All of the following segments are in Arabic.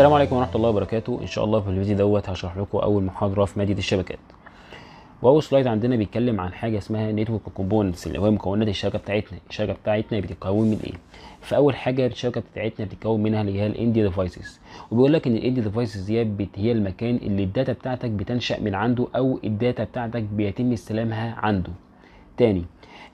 السلام عليكم ورحمه الله وبركاته ان شاء الله في الفيديو دوت هشرح لكم اول محاضره في ماده الشبكات واول سلايد عندنا بيتكلم عن حاجه اسمها نتورك كومبوننتس اللي هو مكونات الشبكه بتاعتنا الشبكه بتاعتنا بتتكون من ايه فاول حاجه الشبكه بتاعتنا بتتكون منها اللي هي الاندي ديفايسز وبيقول لك ان الاندي ديفايسز دي هي المكان اللي الداتا بتاعتك بتنشا من عنده او الداتا بتاعتك بيتم استلامها عنده تاني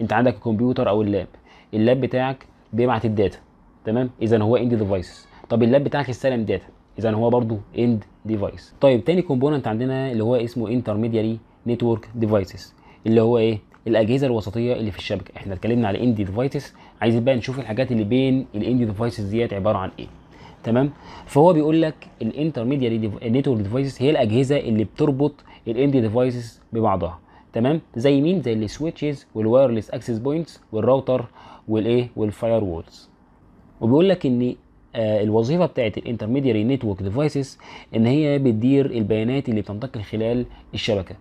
انت عندك الكمبيوتر او اللاب اللاب بتاعك بيبعت الداتا تمام اذا هو اندي ديفايسز طب اللاب بتاعك استلم داتا اذا هو برضو اند ديفايس طيب تاني كومبوننت عندنا اللي هو اسمه انترميدياري نتورك ديفايسز اللي هو ايه الاجهزه الوسطيه اللي في الشبكه احنا اتكلمنا على اند ديفايسز عايزين بقى نشوف الحاجات اللي بين الاند ديفايسز ديت عباره عن ايه تمام فهو بيقول لك الانترميدياري نتورك ديفايسز هي الاجهزه اللي بتربط الاند ديفايسز ببعضها تمام زي مين زي السويتشز والوايرلس اكسس بوينتس والراوتر والايه والفاير وولز وبيقول لك ان آه، الوظيفه بتاعت الانترميدياري نتورك ديفايسز ان هي بتدير البيانات اللي بتنتقل خلال الشبكه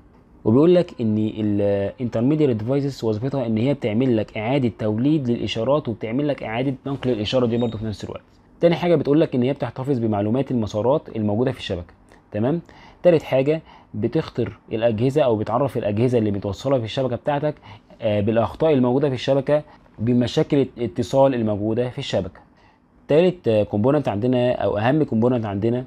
وبيقول لك ان الانترميدياري ديفايسز وظيفتها ان هي بتعمل لك اعاده توليد للاشارات وبتعمل لك اعاده نقل الاشاره دي برده في نفس الوقت تاني حاجه بتقول لك ان هي بتحتفظ بمعلومات المسارات الموجوده في الشبكه تمام تالت حاجه بتخطر الاجهزه او بتعرف الاجهزه اللي متوصله في الشبكه بتاعتك آه، بالاخطاء الموجوده في الشبكه بمشاكل الاتصال الموجوده في الشبكه تالت كومبوننت عندنا او اهم كومبوننت عندنا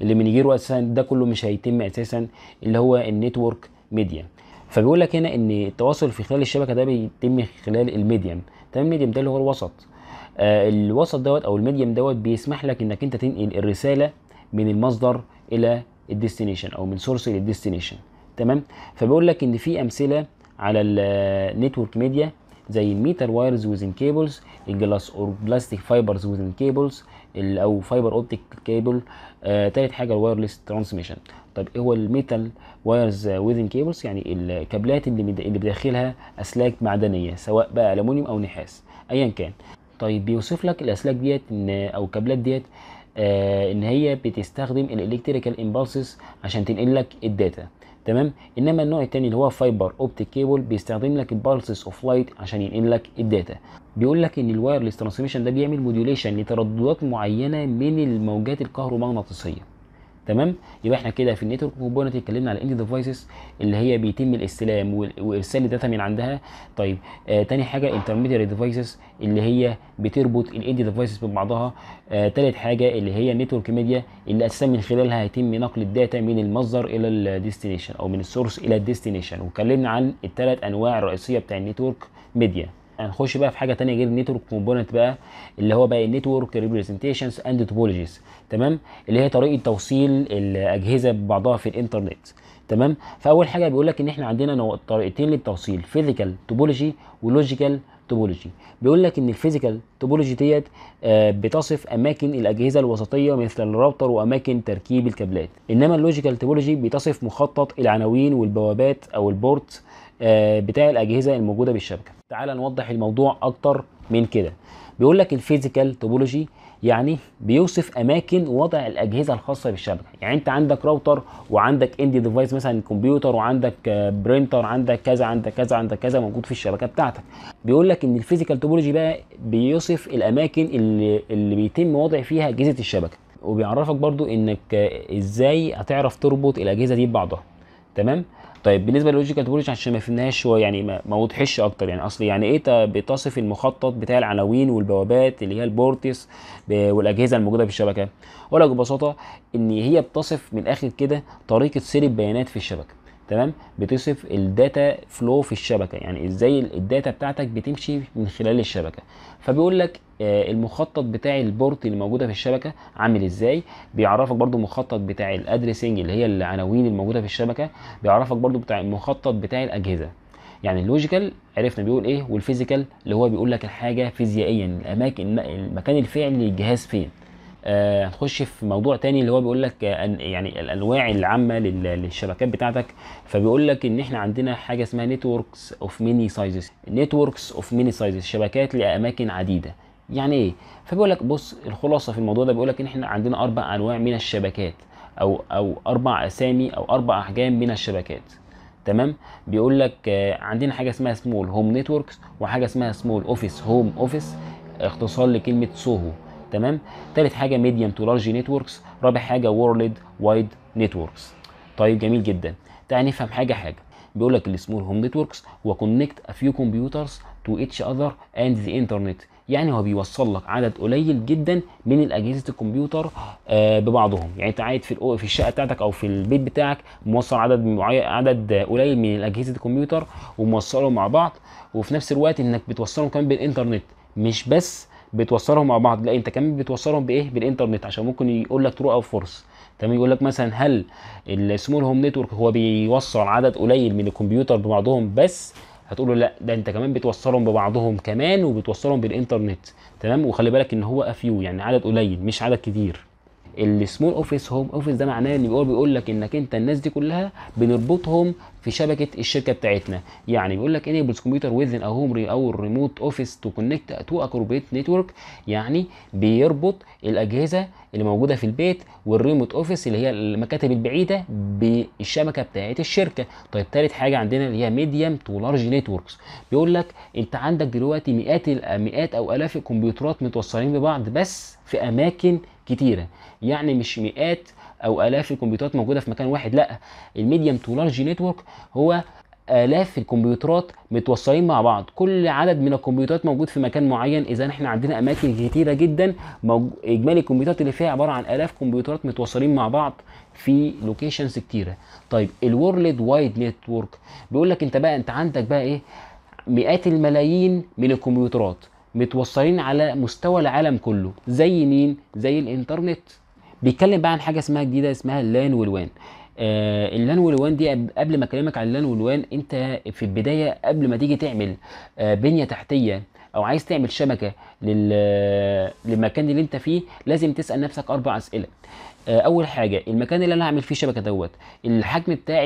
اللي من غيره اساسا ده كله مش هيتم اساسا اللي هو النتورك ميديا فبيقول لك هنا ان التواصل في خلال الشبكه ده بيتم خلال الميديم تمام الميديم ده اللي هو الوسط آه الوسط دوت او الميديم دوت بيسمح لك انك انت تنقل الرساله من المصدر الى الديستنيشن او من سورس للديستنيشن تمام فبيقول لك ان في امثله على النتورك ميديا زي الميتال وايرز وذين كيبلز الجلاس اور بلاستيك فايبرز وذين كيبلز او فايبر اوبتيك كيبل آه، تالت حاجه الوايرلس ترانسميشن طب ايه هو الميتال وايرز وذين كيبلز يعني الكابلات اللي اللي بداخلها اسلاك معدنيه سواء بقى الومنيوم او نحاس ايا كان طيب بيوصف لك الاسلاك ديت ان او الكابلات ديت آه ان هي بتستخدم الالكتريكال امبالسز عشان تنقل لك الداتا تمام انما النوع الثاني اللي هو فايبر اوبتيك كيبل بيستخدم لك البالسز اوف لايت عشان ينقل لك الداتا بيقول لك ان الوايرلس ترانسميشن ده بيعمل موديوليشن لترددات معينه من الموجات الكهرومغناطيسيه تمام يبقى احنا كده في النيتورك كومبوننت اتكلمنا على اند ديفايسز اللي هي بيتم الاستلام وارسال الداتا من عندها طيب آه تاني حاجه انترميديري ديفايسز اللي هي بتربط الاند ديفايسز ببعضها آه تالت حاجه اللي هي النتورك ميديا اللي اساسا من خلالها هيتم نقل الداتا من المصدر الى الديستنيشن او من السورس الى الديستنيشن واتكلمنا عن الثلاث انواع الرئيسيه بتاع النيتورك ميديا هنخش بقى في حاجه ثانيه غير النيتورك كومبوننت بقى اللي هو بقى النيتورك ريبريزنتيشنز اند توبولوجيز تمام اللي هي طريقه توصيل الاجهزه ببعضها في الانترنت تمام فاول حاجه بيقول لك ان احنا عندنا طريقتين للتوصيل فيزيكال توبولوجي ولوجيكال توبولوجي بيقول لك ان الفيزيكال توبولوجي ديت آه، بتصف اماكن الاجهزه الوسطيه مثل الراوتر واماكن تركيب الكابلات انما اللوجيكال توبولوجي بتصف مخطط العناوين والبوابات او البورت آه، بتاع الاجهزه الموجوده بالشبكه تعال نوضح الموضوع اكتر من كده بيقول لك الفيزيكال توبولوجي يعني بيوصف اماكن وضع الاجهزه الخاصه بالشبكه يعني انت عندك راوتر وعندك اندي ديفايس مثلا كمبيوتر وعندك برينتر آه، عندك كذا عندك كذا عندك كذا موجود في الشبكه بتاعتك بيقول لك ان الفيزيكال توبولوجي بقى بيوصف الاماكن اللي اللي بيتم وضع فيها اجهزه الشبكه وبيعرفك برضو انك آه، ازاي هتعرف تربط الاجهزه دي ببعضها تمام طيب بالنسبه للوجيكال توبولوجي عشان ما فهمناهاش يعني ما, وضحش اكتر يعني اصل يعني ايه بتصف المخطط بتاع العناوين والبوابات اللي هي البورتس والاجهزه الموجوده في الشبكه ولا ببساطه ان هي بتصف من الاخر كده طريقه سير البيانات في الشبكه تمام بتصف الداتا فلو في الشبكه يعني ازاي الداتا بتاعتك بتمشي من خلال الشبكه فبيقول لك آه، المخطط بتاع البورت اللي موجوده في الشبكه عامل ازاي بيعرفك برده المخطط بتاع الادريسنج اللي هي العناوين الموجوده في الشبكه بيعرفك برده بتاع المخطط بتاع الاجهزه يعني اللوجيكال عرفنا بيقول ايه والفيزيكال اللي هو بيقول لك الحاجه فيزيائيا الاماكن المكان الفعلي للجهاز فين آه، هنخش في موضوع تاني اللي هو بيقول لك آه، يعني الانواع العامه للشبكات بتاعتك فبيقول لك ان احنا عندنا حاجه اسمها نتوركس اوف ميني سايزز نتوركس اوف ميني سايزز شبكات لاماكن عديده يعني ايه فبيقول لك بص الخلاصه في الموضوع ده بيقول لك ان احنا عندنا اربع انواع من الشبكات او او اربع اسامي او اربع احجام من الشبكات تمام بيقول لك آه، عندنا حاجه اسمها سمول هوم نتوركس وحاجه اسمها سمول اوفيس هوم اوفيس اختصار لكلمه سوهو تمام ثالث حاجه ميديم تو لارج نتوركس رابع حاجه وورلد وايد نتوركس طيب جميل جدا تعال نفهم حاجه حاجه بيقول لك السمول هوم نتوركس وكونكت ا فيو كمبيوترز تو اتش اذر اند ذا انترنت يعني هو بيوصل لك عدد قليل جدا من الاجهزه الكمبيوتر آه ببعضهم يعني انت قاعد في في الشقه بتاعتك او في البيت بتاعك موصل عدد عدد قليل من الاجهزه الكمبيوتر وموصلهم مع بعض وفي نفس الوقت انك بتوصلهم كمان بالانترنت مش بس بتوصلهم مع بعض لا انت كمان بتوصلهم بايه بالانترنت عشان ممكن يقول لك ترو او فورس تمام يقول لك مثلا هل السمول هوم نتورك هو بيوصل عدد قليل من الكمبيوتر ببعضهم بس هتقول له لا ده انت كمان بتوصلهم ببعضهم كمان وبتوصلهم بالانترنت تمام وخلي بالك ان هو افيو يعني عدد قليل مش عدد كتير السمول اوفيس هوم اوفيس ده معناه ان هو بيقول لك انك انت الناس دي كلها بنربطهم في شبكه الشركه بتاعتنا يعني بيقول لك انيبل كمبيوتر ويزن او هوم او ريموت اوفيس تو كونكت تو اكوربريت نتورك يعني بيربط الاجهزه اللي موجوده في البيت والريموت اوفيس اللي هي المكاتب البعيده بالشبكه بتاعه الشركه طيب ثالث حاجه عندنا اللي هي ميديم تو لارج نتوركس بيقول لك انت عندك دلوقتي مئات مئات او الاف الكمبيوترات متوصلين ببعض بس في اماكن كتيره يعني مش مئات او الاف الكمبيوترات موجوده في مكان واحد لا الميديم تو لارج نتورك هو الاف الكمبيوترات متوصلين مع بعض كل عدد من الكمبيوترات موجود في مكان معين اذا احنا عندنا اماكن كتيره جدا اجمالي الكمبيوترات اللي فيها عباره عن الاف كمبيوترات متوصلين مع بعض في لوكيشنز كتيره طيب الورلد وايد نتورك بيقول لك انت بقى انت عندك بقى ايه مئات الملايين من الكمبيوترات متوصلين على مستوى العالم كله زي مين زي الانترنت بيتكلم بقى عن حاجه اسمها جديده اسمها اللان والوان آه اللان والوان دي قبل ما اكلمك عن اللان والوان انت في البدايه قبل ما تيجي تعمل آه بنيه تحتيه او عايز تعمل شبكه للمكان اللي انت فيه لازم تسال نفسك اربع اسئله آه، اول حاجه المكان اللي انا هعمل فيه الشبكه دوت الحجم بتاع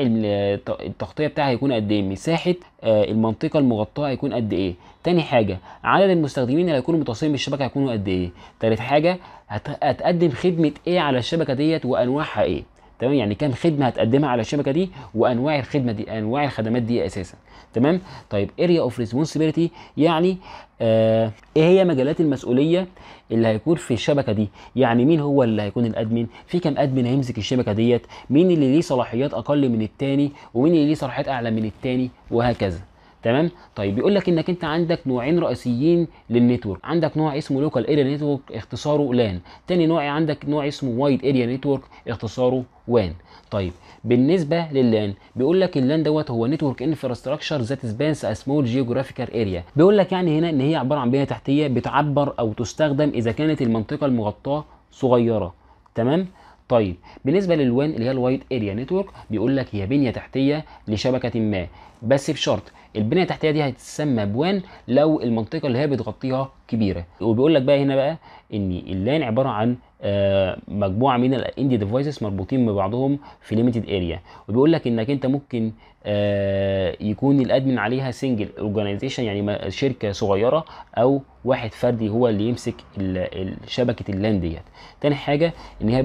التغطيه بتاعها هيكون قد ايه مساحه آه، المنطقه المغطاه هيكون قد ايه تاني حاجه عدد المستخدمين اللي هيكونوا متصلين بالشبكه هيكونوا قد ايه تالت حاجه هتقدم خدمه ايه على الشبكه ديت وانواعها ايه تمام يعني كام خدمه هتقدمها على الشبكه دي وانواع الخدمه دي انواع الخدمات دي اساسا تمام طيب اريا اوف ريسبونسبيلتي يعني آه ايه هي مجالات المسؤوليه اللي هيكون في الشبكه دي يعني مين هو اللي هيكون الادمن في كام ادمن هيمسك الشبكه ديت مين اللي ليه صلاحيات اقل من التاني ومين اللي ليه صلاحيات اعلى من التاني وهكذا تمام طيب بيقول لك انك انت عندك نوعين رئيسيين للنتورك عندك نوع اسمه لوكال اريا نتورك اختصاره لان تاني نوع عندك نوع اسمه وايد اريا نتورك اختصاره وان طيب بالنسبه لللان بيقول لك اللان دوت هو نتورك انفراستراكشر ذات سبانس اسمول جيوغرافيكال اريا بيقول لك يعني هنا ان هي عباره عن بنيه تحتيه بتعبر او تستخدم اذا كانت المنطقه المغطاه صغيره تمام طيب بالنسبه للوان اللي هي الوايد اريا نتورك بيقول لك هي بنيه تحتيه لشبكه ما بس بشرط البنيه التحتيه دي هتتسمى بوان لو المنطقه اللي هي بتغطيها كبيره وبيقول لك بقى هنا بقى ان اللان عباره عن آه، مجموعه من الاندي ديفايسز مربوطين ببعضهم في ليميتد اريا وبيقول لك انك انت ممكن آه، يكون الادمن عليها سنجل اورجانيزيشن يعني شركه صغيره او واحد فردي هو اللي يمسك شبكه اللان ديت تاني حاجه ان هي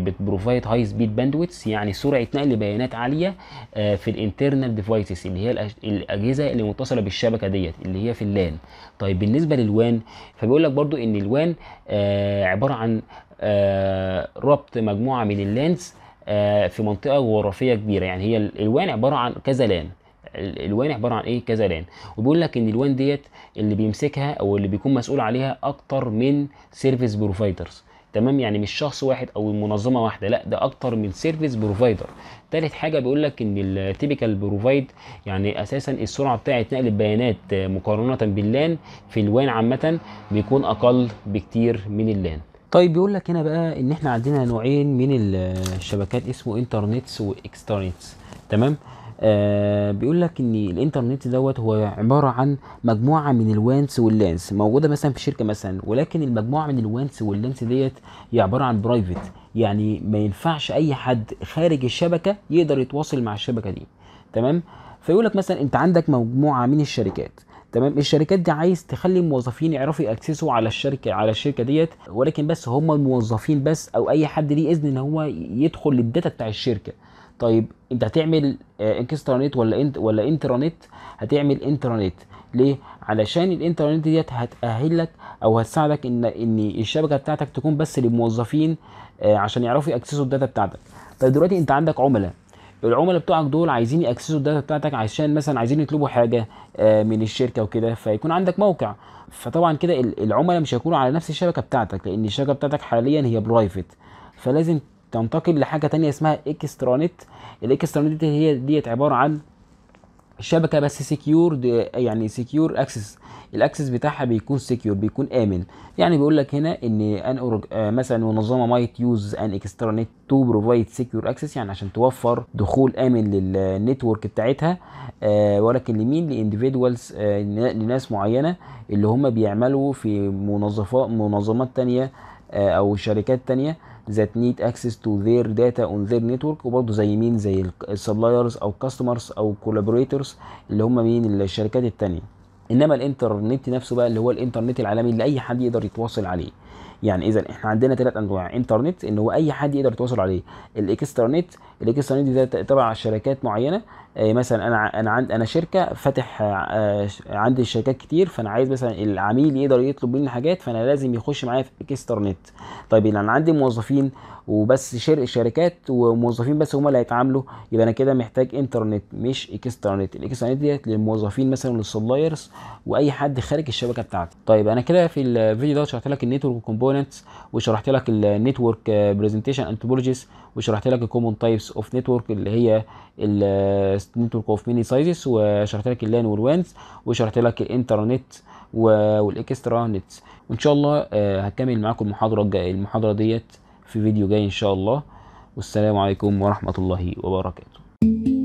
بتبروفايد هاي سبيد باندويتس يعني سرعه نقل بيانات عاليه آه، في الانترنال ديفايسز اللي هي الاجهزه اللي متصله بالشبكه ديت اللي هي في اللان طيب بالنسبه بالنسبه للوان فبيقول لك برضو ان الوان آه عباره عن آه ربط مجموعه من اللانس آه في منطقه جغرافيه كبيره يعني هي الوان عباره عن كذا لان الالوان عباره عن ايه كذا لان وبيقول لك ان الوان ديت اللي بيمسكها او اللي بيكون مسؤول عليها اكتر من سيرفيس بروفايدرز تمام يعني مش شخص واحد او منظمه واحده لا ده اكتر من سيرفيس بروفايدر ثالث حاجه بيقول لك ان التيبيكال بروفايد يعني اساسا السرعه بتاعه نقل البيانات مقارنه باللان في الوان عامه بيكون اقل بكتير من اللان طيب بيقول لك هنا بقى ان احنا عندنا نوعين من الشبكات اسمه انترنتس واكسترنتس تمام آه بيقول لك ان الانترنت دوت هو عباره عن مجموعه من الوانس واللانس موجوده مثلا في شركه مثلا ولكن المجموعه من الوانس واللانس ديت هي عباره عن برايفت يعني ما ينفعش اي حد خارج الشبكه يقدر يتواصل مع الشبكه دي تمام فيقول لك مثلا انت عندك مجموعه من الشركات تمام الشركات دي عايز تخلي الموظفين يعرفوا ياكسسوا على الشركه على الشركه ديت ولكن بس هم الموظفين بس او اي حد ليه اذن ان هو يدخل للداتا بتاع الشركه طيب انت هتعمل اكسترانيت آه، ولا انت ولا انترانيت هتعمل انترانيت ليه علشان الانترنت ديت هتاهلك او هتساعدك ان ان الشبكه بتاعتك تكون بس للموظفين آه، عشان يعرفوا ياكسسوا الداتا بتاعتك طيب دلوقتي انت عندك عملاء العملاء بتوعك دول عايزين ياكسسوا الداتا بتاعتك عشان مثلا عايزين يطلبوا حاجه آه، من الشركه وكده فيكون عندك موقع فطبعا كده العملاء مش هيكونوا على نفس الشبكه بتاعتك لان الشبكه بتاعتك حاليا هي برايفت فلازم تنتقل لحاجه تانية اسمها اكسترانت الاكسترانت هي ديت عباره عن شبكه بس سيكيور يعني سيكيور اكسس الاكسس بتاعها بيكون سكيور بيكون امن يعني بيقول لك هنا ان ان آه، مثلا منظمه مايت يوز ان نت تو بروفايد سكيور اكسس يعني عشان توفر دخول امن للنتورك بتاعتها آه، ولكن لمين لاندفيدوالز آه، لناس معينه اللي هم بيعملوا في منظفات منظمات تانية او شركات تانية that need access to their data on their network وبرضه زي مين زي السبلايرز او كاستمرز او كولابوريتورز اللي هم مين الشركات التانية انما الانترنت نفسه بقى اللي هو الانترنت العالمي اللي اي حد يقدر يتواصل عليه يعني اذا احنا عندنا ثلاث انواع انترنت ان هو اي حد يقدر يتواصل عليه الاكسترنت الاكسترنت ده تبع شركات معينه آه، مثلا انا انا عند انا شركه فاتح آه، آه، عندي شركات كتير فانا عايز مثلا العميل يقدر يطلب مني حاجات فانا لازم يخش معايا في اكسترنت طيب انا يعني عندي موظفين وبس شر... شركات وموظفين بس هما اللي هيتعاملوا يبقى انا كده محتاج انترنت مش اكسترنت الاكسترنت ديت للموظفين مثلا للسبلايرز واي حد خارج الشبكه بتاعتي طيب انا كده في الفيديو ده شرحت لك النتورك كومبوننتس وشرحت لك النتورك برزنتيشن انتوبولوجيز وشرحت لك الكومون تايبس اوف نتورك اللي هي النتورك اوف ميني سايزز وشرحت لك اللان والوينز وشرحت لك الانترنت والاكسترا نت وان شاء الله uh, هكمل معاكم المحاضره الجايه المحاضره ديت في فيديو جاي ان شاء الله والسلام عليكم ورحمه الله وبركاته